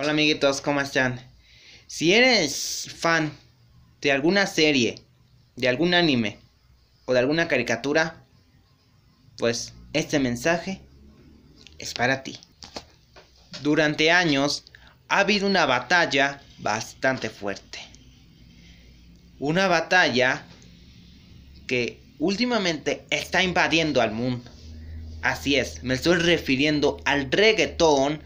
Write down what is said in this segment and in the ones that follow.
Hola amiguitos, ¿cómo están? Si eres fan de alguna serie, de algún anime o de alguna caricatura, pues este mensaje es para ti. Durante años ha habido una batalla bastante fuerte. Una batalla que últimamente está invadiendo al mundo. Así es, me estoy refiriendo al reggaetón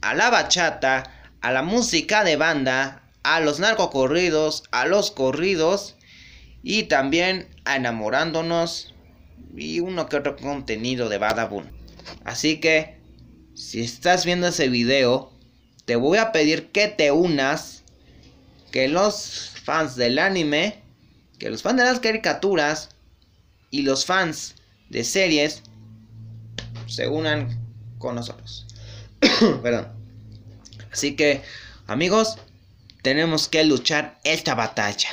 a la bachata, a la música de banda, a los narcocorridos, a los corridos y también a enamorándonos y uno que otro contenido de Badabun. Así que, si estás viendo ese video, te voy a pedir que te unas, que los fans del anime, que los fans de las caricaturas y los fans de series se unan con nosotros. Perdón. Así que, amigos, tenemos que luchar esta batalla.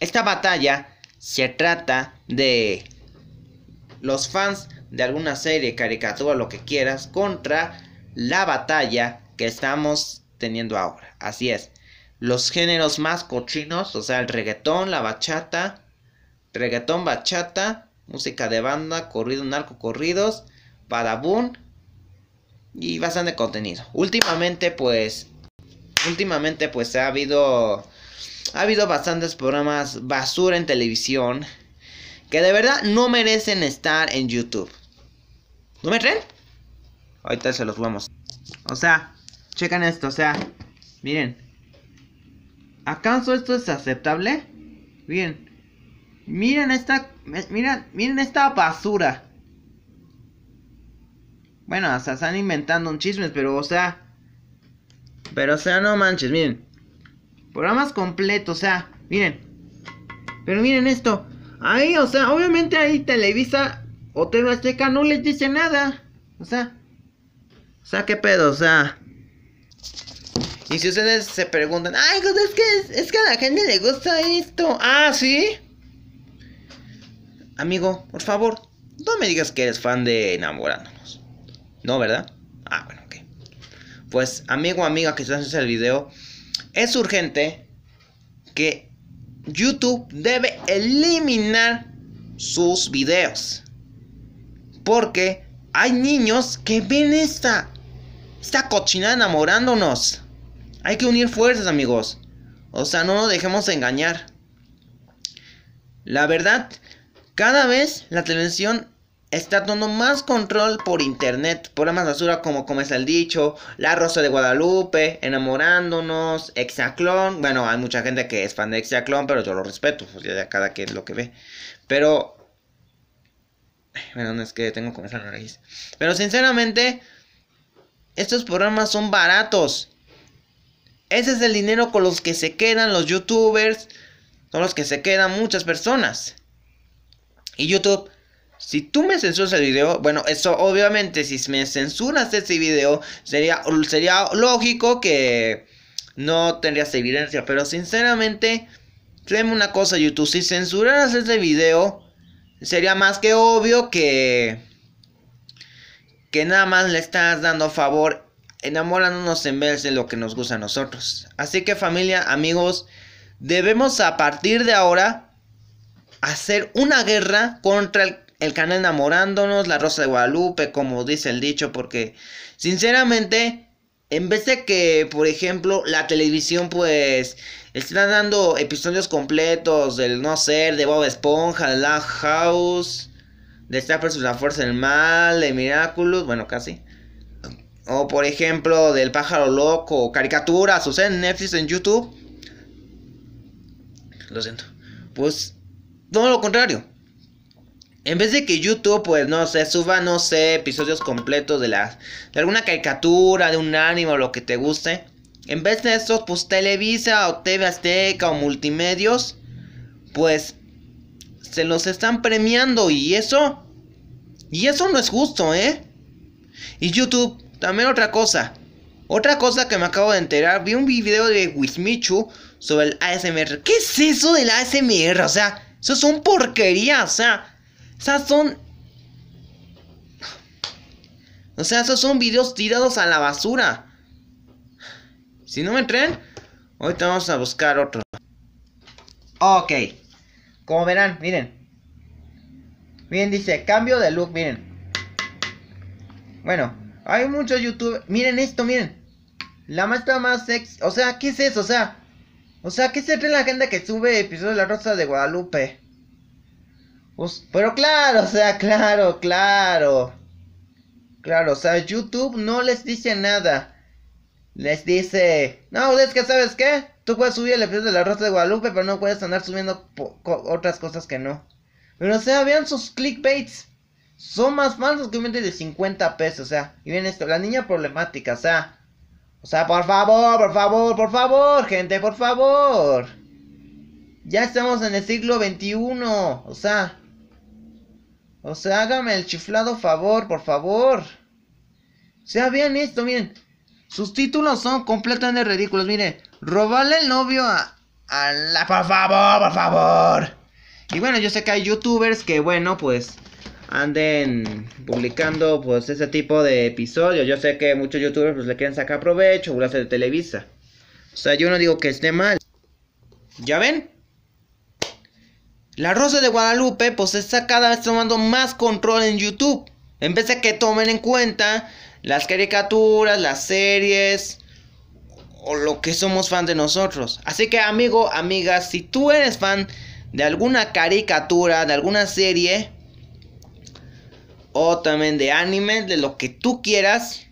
Esta batalla se trata de los fans de alguna serie, caricatura, lo que quieras, contra la batalla que estamos teniendo ahora. Así es. Los géneros más cochinos, o sea, el reggaetón, la bachata, reggaetón, bachata, música de banda, corrido, narco corridos, badabun y bastante contenido. Últimamente pues últimamente pues ha habido ha habido bastantes programas basura en televisión que de verdad no merecen estar en YouTube. ¿No me creen? Ahorita se los vamos. O sea, checan esto, o sea, miren. ¿Acaso esto es aceptable? Bien. Miren esta miren, miren esta basura. Bueno, hasta están inventando un chismes, pero o sea. Pero o sea, no manches, miren. Programas completos, o sea, miren. Pero miren esto. Ahí, o sea, obviamente ahí Televisa o TV Azteca no les dice nada. O sea. O sea, qué pedo, o sea. Y si ustedes se preguntan, ay, es que, es que a la gente le gusta esto. Ah, ¿sí? Amigo, por favor, no me digas que eres fan de enamorándonos. No, ¿verdad? Ah, bueno, ok. Pues, amigo, amiga que se hace el video, es urgente que YouTube debe eliminar sus videos. Porque hay niños que ven esta, esta cochina enamorándonos. Hay que unir fuerzas, amigos. O sea, no nos dejemos engañar. La verdad, cada vez la televisión está dando más control por internet. Programas basura como Como es el dicho, La Rosa de Guadalupe, Enamorándonos, Hexaclón. Bueno, hay mucha gente que es fan de Hexaclón, pero yo lo respeto, pues ya cada quien lo que ve. Pero. Bueno, no es que tengo con esa raíz. Pero sinceramente, estos programas son baratos. Ese es el dinero con los que se quedan los youtubers. Son los que se quedan muchas personas. Y YouTube si tú me censuras el video, bueno, eso obviamente, si me censuras ese video, sería, sería lógico que no tendrías evidencia. Pero sinceramente, créeme una cosa, YouTube, si censuraras ese video, sería más que obvio que que nada más le estás dando favor enamorándonos en vez de lo que nos gusta a nosotros. Así que familia, amigos, debemos a partir de ahora hacer una guerra contra el el canal enamorándonos, La Rosa de Guadalupe, como dice el dicho, porque sinceramente, en vez de que, por ejemplo, la televisión pues está dando episodios completos del No Ser, de Bob Esponja, La House, de Star La Fuerza del Mal, de Miraculous, bueno, casi. O por ejemplo, del Pájaro Loco, caricaturas, o sea, en Netflix, en YouTube. Lo siento. Pues todo lo contrario. En vez de que YouTube, pues no sé, suba, no sé, episodios completos de la, de alguna caricatura, de un anime o lo que te guste. En vez de eso, pues Televisa o TV Azteca o Multimedios, pues se los están premiando y eso, y eso no es justo, ¿eh? Y YouTube, también otra cosa. Otra cosa que me acabo de enterar, vi un video de Wismichu sobre el ASMR. ¿Qué es eso del ASMR? O sea, eso es un porquería, o sea esas son... O sea, esos son videos tirados a la basura. Si no me entren ahorita vamos a buscar otro. Ok. Como verán, miren. Miren, dice, cambio de look, miren. Bueno, hay muchos youtubers. Miren esto, miren. La maestra más sexy. O sea, ¿qué es eso? O sea, o sea, ¿qué se trae la gente que sube episodios de La Rosa de Guadalupe? Pues, pero claro, o sea, claro, claro. Claro, o sea, YouTube no les dice nada. Les dice, no, es que sabes qué, tú puedes subir el episodio de la Rosa de Guadalupe, pero no puedes andar subiendo otras cosas que no. Pero o sea, vean sus clickbaits. Son más falsos que un de 50 pesos, o sea, y bien esto, la niña problemática, o sea. O sea, por favor, por favor, por favor, gente, por favor. Ya estamos en el siglo XXI, o sea. O sea, hágame el chiflado favor, por favor. O sea, bien esto, miren. Sus títulos son completamente ridículos. Miren, robarle el novio a, a la... Por favor, por favor. Y bueno, yo sé que hay youtubers que, bueno, pues anden publicando pues ese tipo de episodios. Yo sé que muchos youtubers pues le quieren sacar provecho, burlarse de Televisa. O sea, yo no digo que esté mal. ¿Ya ven? La Rosa de Guadalupe pues está cada vez tomando más control en YouTube. En vez de que tomen en cuenta las caricaturas, las series o lo que somos fan de nosotros. Así que amigo, amiga, si tú eres fan de alguna caricatura, de alguna serie o también de anime, de lo que tú quieras,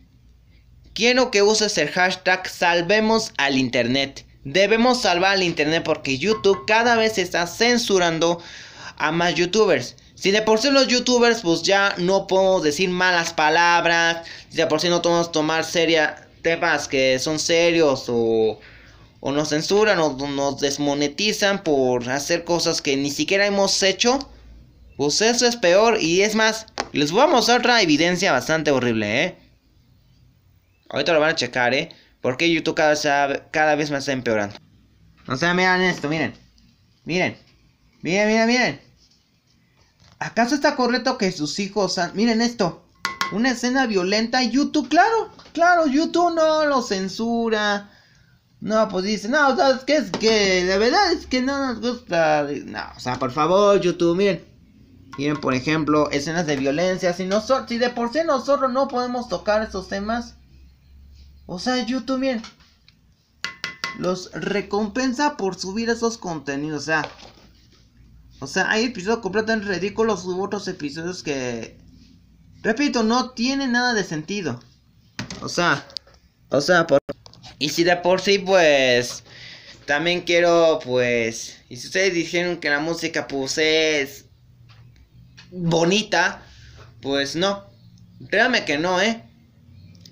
quiero que uses el hashtag salvemos al internet. Debemos salvar el Internet porque YouTube cada vez está censurando a más youtubers. Si de por sí los youtubers pues ya no podemos decir malas palabras, si de por sí no podemos tomar seria temas que son serios o, o nos censuran o nos desmonetizan por hacer cosas que ni siquiera hemos hecho, pues eso es peor y es más, les voy a mostrar otra evidencia bastante horrible, ¿eh? Ahorita lo van a checar, ¿eh? Porque YouTube cada, cada vez más está empeorando. O sea, miren esto, miren. Miren. Miren, miren, miren. ¿Acaso está correcto que sus hijos... Miren esto. Una escena violenta. YouTube, claro. Claro, YouTube no lo censura. No, pues dice, no, ¿sabes qué? Es que la verdad es que no nos gusta. No, o sea, por favor, YouTube, miren. Miren, por ejemplo, escenas de violencia. Si, nosotros, si de por sí nosotros no podemos tocar esos temas, o sea, YouTube, miren, los recompensa por subir esos contenidos. O sea, o sea, hay episodios completamente ridículos hubo otros episodios que, repito, no tiene nada de sentido. O sea, o sea, por... y si de por sí, pues, también quiero, pues, y si ustedes dijeron que la música, pues, es bonita, pues no, créanme que no, ¿eh?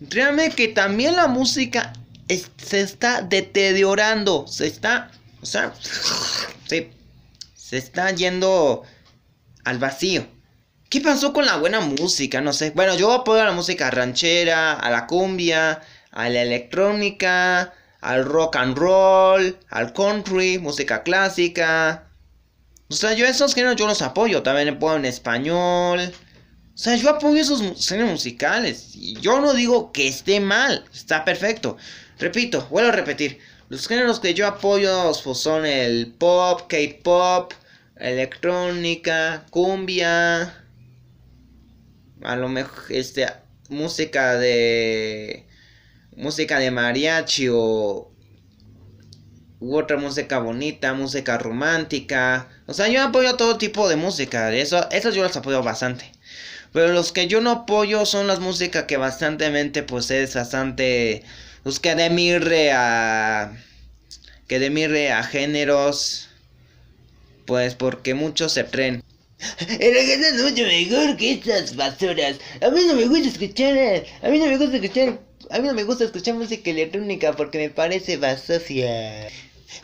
Créanme que también la música se está deteriorando. Se está. O sea. Se, se está yendo al vacío. ¿Qué pasó con la buena música? No sé. Bueno, yo apoyo a la música ranchera, a la cumbia, a la electrónica, al rock and roll, al country, música clásica. O sea, yo esos géneros yo los apoyo. También puedo en español. O sea, yo apoyo esos géneros musicales. Y yo no digo que esté mal. Está perfecto. Repito, vuelvo a repetir. Los géneros que yo apoyo pues, son el pop, K-pop, electrónica, cumbia. A lo mejor, este, música de. Música de mariachi o. otra música bonita, música romántica. O sea, yo apoyo todo tipo de música. Eso, eso yo las apoyo bastante. Pero los que yo no apoyo son las músicas que bastantemente, pues es bastante. Los pues, que demirre a. Que demirre a géneros. Pues porque muchos se tren El mucho mejor que estas basuras. A mí no me gusta escuchar. A mí no me gusta escuchar. A mí no me gusta escuchar música electrónica porque me parece basocia.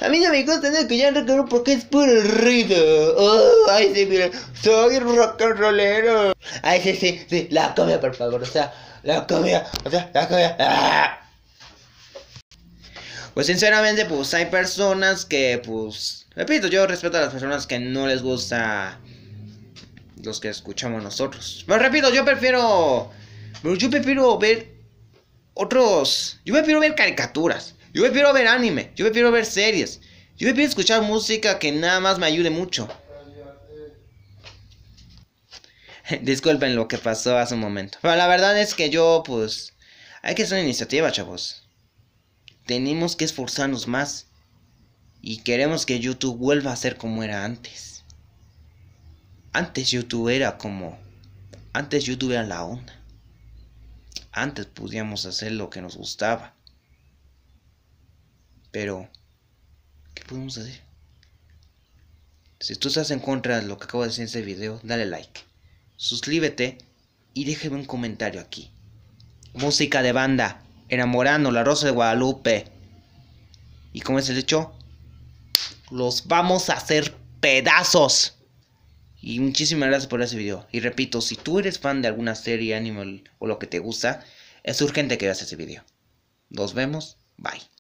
A mí no me gusta tener que ya rock porque es puro ruido. Oh, ay, sí, mira, soy rock and rollero. Ay, sí, sí, sí, la comida, por favor, o sea, la comida, o sea, la comida. Ah. Pues sinceramente, pues hay personas que, pues, repito, yo respeto a las personas que no les gusta los que escuchamos nosotros. Pero repito, yo prefiero, yo prefiero ver otros, yo prefiero ver caricaturas. Yo prefiero ver anime, yo prefiero ver series, yo prefiero escuchar música que nada más me ayude mucho. Disculpen lo que pasó hace un momento. Pero la verdad es que yo, pues, hay que hacer una iniciativa, chavos. Tenemos que esforzarnos más. Y queremos que YouTube vuelva a ser como era antes. Antes YouTube era como... Antes YouTube era la onda. Antes podíamos hacer lo que nos gustaba. Pero, ¿qué podemos hacer? Si tú estás en contra de lo que acabo de decir en este video, dale like, suscríbete y déjame un comentario aquí. Música de banda, enamorando la Rosa de Guadalupe. ¿Y como es el hecho? Los vamos a hacer pedazos. Y muchísimas gracias por ese video. Y repito, si tú eres fan de alguna serie, anime o lo que te gusta, es urgente que veas ese video. Nos vemos. Bye.